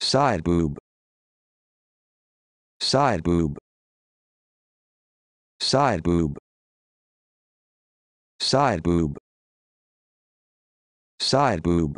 Side boob. Side boob. Side boob. Side boob. Side boob.